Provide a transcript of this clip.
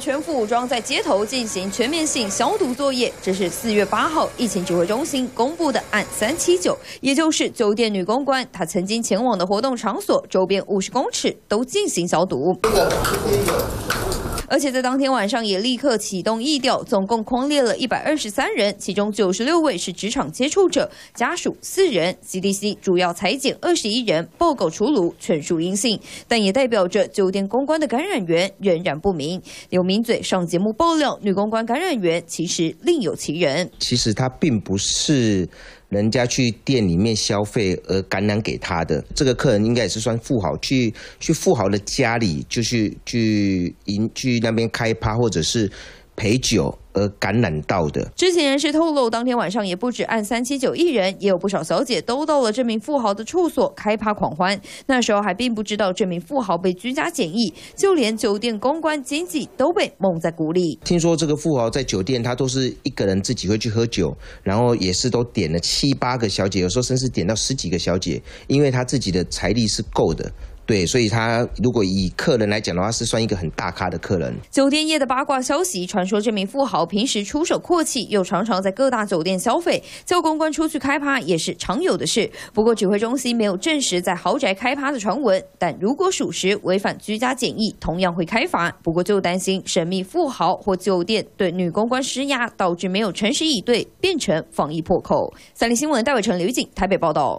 全副武装在街头进行全面性消毒作业，这是四月八号疫情指挥中心公布的。案三七九，也就是酒店女公关，她曾经前往的活动场所周边五十公尺都进行消毒。而且在当天晚上也立刻启动疫调，总共框列了一百二十三人，其中九十六位是职场接触者，家属四人，CDC 主要裁减二十一人，报告出炉全数阴性，但也代表着酒店公关的感染源仍然不明。刘明嘴上节目爆料，女公关感染源其实另有其人，其实她并不是。人家去店里面消费而感染给他的这个客人，应该也是算富豪，去去富豪的家里就是去迎去那边开趴，或者是。陪酒而感染到的。知情人士透露，当天晚上也不止按三七九一人，也有不少小姐都到了这名富豪的处所开趴狂欢。那时候还并不知道这名富豪被居家检疫，就连酒店公关经济都被蒙在鼓里。听说这个富豪在酒店，他都是一个人自己会去喝酒，然后也是都点了七八个小姐，有时候甚至点到十几个小姐，因为他自己的财力是够的。对，所以他如果以客人来讲的话，是算一个很大咖的客人。酒店业的八卦消息，传说这名富豪平时出手阔气，又常常在各大酒店消费，叫公关出去开趴也是常有的事。不过，指挥中心没有证实在豪宅开趴的传闻。但如果属实，违反居家检疫，同样会开罚。不过就担心神秘富豪或酒店对女公关施压，导致没有诚实以对，变成防疫破口。三立新闻，戴伟成、刘宇景，台北报道。